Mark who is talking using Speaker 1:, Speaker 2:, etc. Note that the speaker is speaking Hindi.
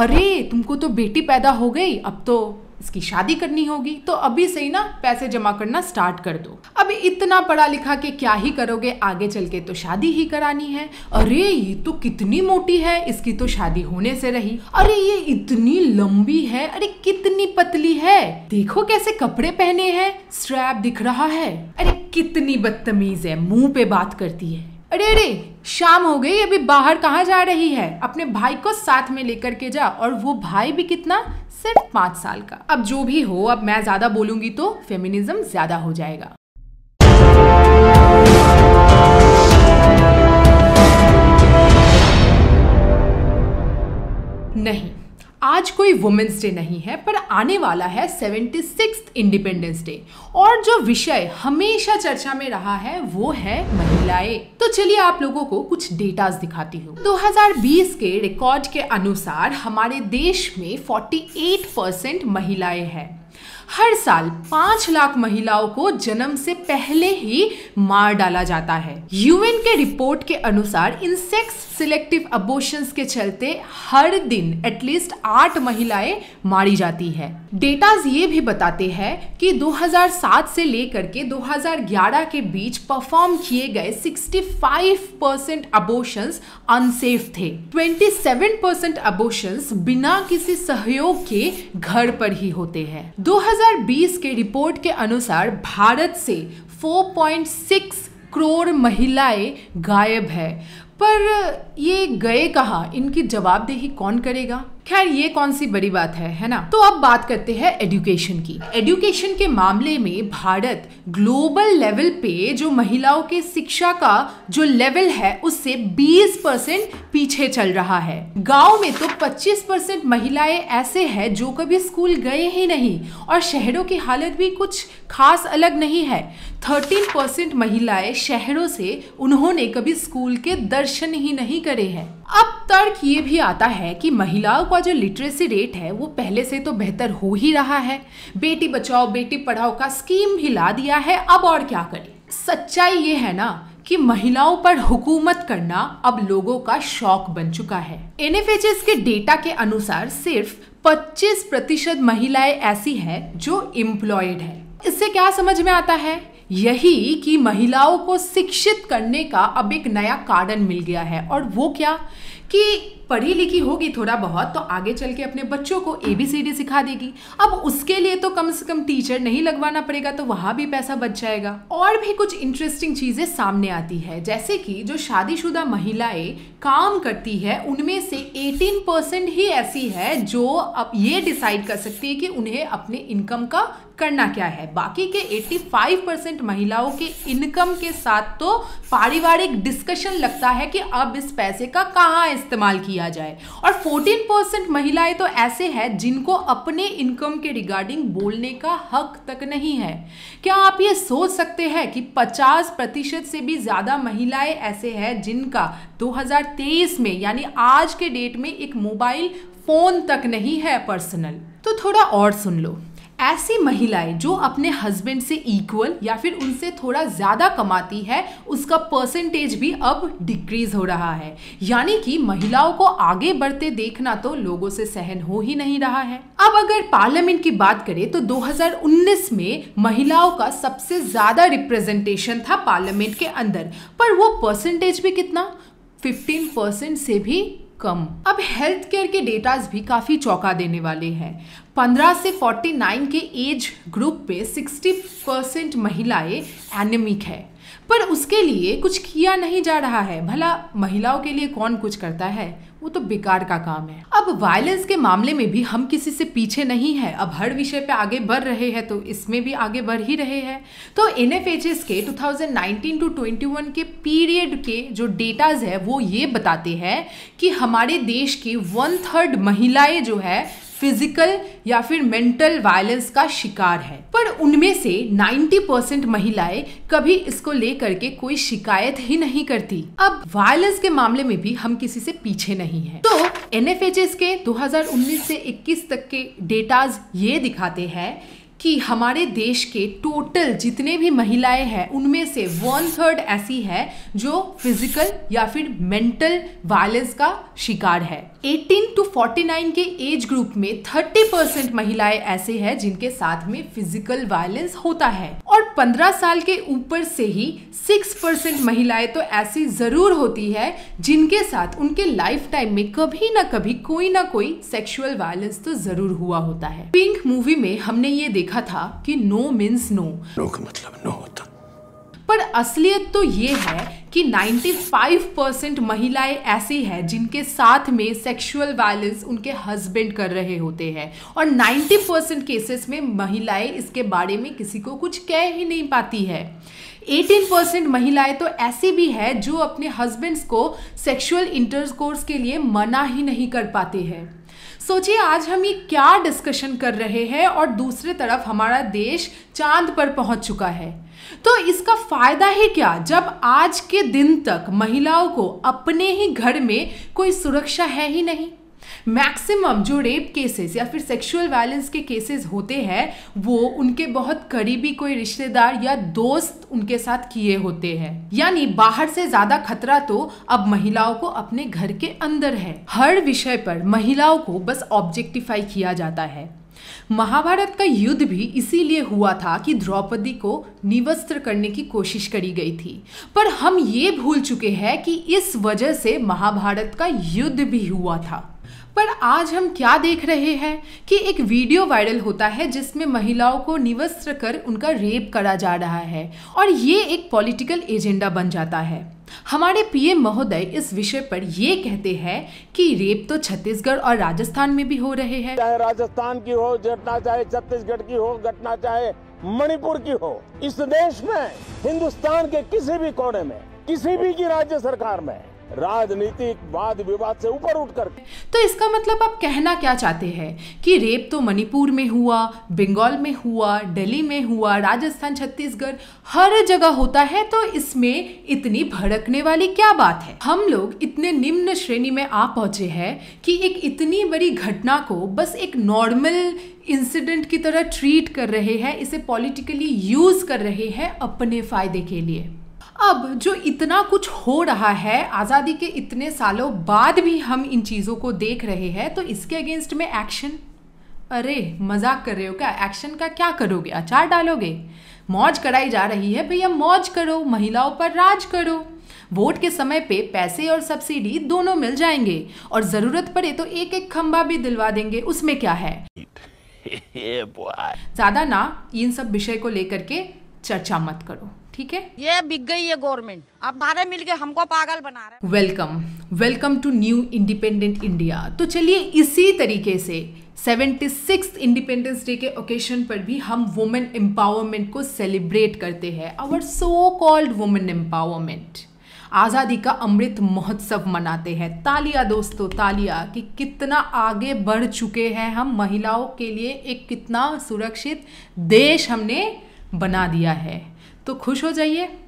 Speaker 1: अरे तुमको तो बेटी पैदा हो गई अब तो इसकी शादी करनी होगी तो अभी से ही ना पैसे जमा करना स्टार्ट कर दो अब इतना पढ़ा लिखा के क्या ही करोगे आगे चल के तो शादी ही करानी है अरे ये तो कितनी मोटी है इसकी तो शादी होने से रही अरे ये इतनी लंबी है अरे कितनी पतली है देखो कैसे कपड़े पहने हैं स्ट्रैप दिख रहा है अरे कितनी बदतमीज है मुंह पे बात करती है अरे अरे शाम हो गई अभी बाहर कहाँ जा रही है अपने भाई को साथ में लेकर के जा और वो भाई भी कितना सिर्फ पांच साल का अब जो भी हो अब मैं ज़्यादा बोलूंगी तो फेमिनिज्म ज़्यादा हो जाएगा नहीं आज कोई वुमेंस डे नहीं है पर आने वाला है सेवेंटी सिक्स इंडिपेंडेंस डे और जो विषय हमेशा चर्चा में रहा है वो है महिलाएं तो चलिए आप लोगों को कुछ डेटास दिखाती हूँ 2020 के रिकॉर्ड के अनुसार हमारे देश में 48 परसेंट महिलाएं हैं हर साल पांच लाख महिलाओं को जन्म से पहले ही मार डाला जाता है यूएन के रिपोर्ट के अनुसार इन सेक्स सिलेक्टिव अबोशन के चलते हर दिन एटलीस्ट आठ महिलाएं मारी जाती है डेटा ये भी बताते हैं कि 2007 से लेकर के 2011 के बीच परफॉर्म किए गए 65 परसेंट अबोशन अनसेफ थे 27 परसेंट अबोशन बिना किसी सहयोग के घर पर ही होते हैं 2020 के रिपोर्ट के अनुसार भारत से 4.6 करोड़ महिलाएं गायब है पर ये गए कहाँ इनकी जवाबदेही कौन करेगा खैर ये कौन सी बड़ी बात है है ना तो अब बात करते हैं एडुकेशन की एडुकेशन के मामले में भारत ग्लोबल लेवल पे जो महिलाओं के शिक्षा का जो लेवल है उससे 20 परसेंट पीछे चल रहा है गांव में तो 25 परसेंट महिलाएं ऐसे हैं जो कभी स्कूल गए ही नहीं और शहरों की हालत भी कुछ खास अलग नहीं है 13 परसेंट महिलाएं शहरों से उन्होंने कभी स्कूल के दर्शन ही नहीं करे हैं अब तर्क ये भी आता है कि महिलाओं का जो लिटरेसी रेट है वो पहले से तो बेहतर हो ही रहा है बेटी बचाओ बेटी पढ़ाओ का स्कीम भी ला दिया है अब और क्या करें सच्चाई ये है ना कि महिलाओं पर हुकूमत करना अब लोगों का शौक बन चुका है एन के डेटा के अनुसार सिर्फ 25 प्रतिशत महिलाएं ऐसी हैं जो इम्प्लॉयड है इससे क्या समझ में आता है यही कि महिलाओं को शिक्षित करने का अब एक नया कारण मिल गया है और वो क्या कि पढ़ी लिखी होगी थोड़ा बहुत तो आगे चल के अपने बच्चों को ए बी सी डी सिखा देगी अब उसके लिए तो कम से कम टीचर नहीं लगवाना पड़ेगा तो वहाँ भी पैसा बच जाएगा और भी कुछ इंटरेस्टिंग चीज़ें सामने आती है जैसे कि जो शादीशुदा महिलाएं काम करती है उनमें से 18 परसेंट ही ऐसी है जो अब ये डिसाइड कर सकती है कि उन्हें अपने इनकम का करना क्या है बाकी के 85 परसेंट महिलाओं के इनकम के साथ तो पारिवारिक डिस्कशन लगता है कि अब इस पैसे का कहाँ इस्तेमाल किया जाए और 14 परसेंट महिलाएं तो ऐसे हैं जिनको अपने इनकम के रिगार्डिंग बोलने का हक तक नहीं है क्या आप ये सोच सकते हैं कि 50 प्रतिशत से भी ज़्यादा महिलाएं ऐसे हैं जिनका 2023 में यानी आज के डेट में एक मोबाइल फ़ोन तक नहीं है पर्सनल तो थोड़ा और सुन लो ऐसी महिलाएं जो अपने हस्बैंड से इक्वल या फिर उनसे थोड़ा ज़्यादा कमाती है उसका परसेंटेज भी अब डिक्रीज हो रहा है यानी कि महिलाओं को आगे बढ़ते देखना तो लोगों से सहन हो ही नहीं रहा है अब अगर पार्लियामेंट की बात करें तो 2019 में महिलाओं का सबसे ज़्यादा रिप्रेजेंटेशन था पार्लियामेंट के अंदर पर वो परसेंटेज भी कितना 15 परसेंट से भी कम अब हेल्थ केयर के डेटाज भी काफ़ी चौंका देने वाले हैं 15 से 49 के एज ग्रुप पे 60 परसेंट महिलाएं एनेमिक है पर उसके लिए कुछ किया नहीं जा रहा है भला महिलाओं के लिए कौन कुछ करता है वो तो बेकार का काम है अब वायलेंस के मामले में भी हम किसी से पीछे नहीं है अब हर विषय पे आगे बढ़ रहे हैं तो इसमें भी आगे बढ़ ही रहे हैं तो एन के two thousand nineteen to twenty one के पीरियड के जो डेटाज है वो ये बताते हैं कि हमारे देश की वन थर्ड महिलाएं जो है फिजिकल या फिर मेंटल वायलेंस का शिकार है पर उनमें से 90 परसेंट महिलाएं कभी इसको लेकर के कोई शिकायत ही नहीं करती अब वायलेंस के मामले में भी हम किसी से पीछे नहीं है तो एन के 2019 से 21 तक के डेटाज ये दिखाते हैं कि हमारे देश के टोटल जितने भी महिलाएं हैं उनमें से वन थर्ड ऐसी है जो फिजिकल या फिर मेंटल वायलेंस का शिकार है 18 टू 49 के एज ग्रुप में 30 परसेंट महिलाएं ऐसे हैं जिनके साथ में फिजिकल वायलेंस होता है और 15 साल के ऊपर से ही 6 परसेंट महिलाएं तो ऐसी जरूर होती है जिनके साथ उनके लाइफ टाइम में कभी ना कभी कोई ना कोई सेक्सुअल वायलेंस तो जरूर हुआ होता है पिंक मूवी में हमने ये देखा था कि नो मीन्स नो नो मतलब नो होता पर असलियत तो ये है कि 95 परसेंट महिलाएं ऐसी हैं जिनके साथ में सेक्सुअल वायलेंस उनके हस्बैंड कर रहे होते हैं और 90 परसेंट केसेस में महिलाएं इसके बारे में किसी को कुछ कह ही नहीं पाती है 18 परसेंट महिलाएं तो ऐसी भी है जो अपने हस्बैंड्स को सेक्सुअल इंटरकोर्स के लिए मना ही नहीं कर पाते हैं सोचिए आज हम ये क्या डिस्कशन कर रहे हैं और दूसरे तरफ हमारा देश चांद पर पहुंच चुका है तो इसका फायदा ही क्या जब आज के दिन तक महिलाओं को अपने ही घर में कोई सुरक्षा है ही नहीं मैक्सिमम जो रेप केसेस या फिर सेक्सुअल वायलेंस के केसेस होते हैं वो उनके बहुत करीबी कोई रिश्तेदार या दोस्त उनके साथ किए होते हैं यानी बाहर से ज्यादा खतरा तो अब महिलाओं को अपने घर के अंदर है हर विषय पर महिलाओं को बस ऑब्जेक्टिफाई किया जाता है महाभारत का युद्ध भी इसीलिए हुआ था कि द्रौपदी को निवस्त्र करने की कोशिश करी गई थी पर हम ये भूल चुके हैं कि इस वजह से महाभारत का युद्ध भी हुआ था पर आज हम क्या देख रहे हैं कि एक वीडियो वायरल होता है जिसमें महिलाओं को निवस्त्र कर उनका रेप करा जा रहा है और ये एक पॉलिटिकल एजेंडा बन जाता है हमारे पीएम महोदय इस विषय पर ये कहते हैं कि रेप तो छत्तीसगढ़ और राजस्थान में भी हो रहे हैं चाहे राजस्थान की हो घटना चाहे छत्तीसगढ़ की हो घटना चाहे मणिपुर की हो इस देश में हिंदुस्तान के किसी भी कोने में किसी भी की राज्य सरकार में राजनीतिक वाद विवाद से ऊपर उठकर तो इसका मतलब आप कहना क्या चाहते हैं कि रेप तो मणिपुर में हुआ बंगाल में हुआ दिल्ली में हुआ राजस्थान छत्तीसगढ़ हर जगह होता है तो इसमें इतनी भड़कने वाली क्या बात है हम लोग इतने निम्न श्रेणी में आ पहुंचे हैं कि एक इतनी बड़ी घटना को बस एक नॉर्मल इंसिडेंट की तरह ट्रीट कर रहे हैं इसे पॉलिटिकली यूज कर रहे हैं अपने फायदे के लिए अब जो इतना कुछ हो रहा है आज़ादी के इतने सालों बाद भी हम इन चीज़ों को देख रहे हैं तो इसके अगेंस्ट में एक्शन अरे मजाक कर रहे हो क्या एक्शन का क्या करोगे अचार डालोगे मौज कराई जा रही है भैया मौज करो महिलाओं पर राज करो वोट के समय पे पैसे और सब्सिडी दोनों मिल जाएंगे और जरूरत पड़े तो एक एक खंबा भी दिलवा देंगे उसमें क्या है ज्यादा ना इन सब विषय को लेकर के चर्चा मत करो ठीक है ये बिक गई है गवर्नमेंट अब सारे मिलके हमको पागल बना रहे welcome welcome to new independent India तो चलिए इसी तरीके से सेवेंटी सिक्स इंडिपेंडेंस डे के ओकेशन पर भी हम वुमेन एम्पावरमेंट को सेलिब्रेट करते हैं our so called women empowerment आज़ादी का अमृत महोत्सव मनाते हैं तालिया दोस्तों तालिया कि कितना आगे बढ़ चुके हैं हम महिलाओं के लिए एक कितना सुरक्षित देश हमने बना दिया है तो खुश हो जाइए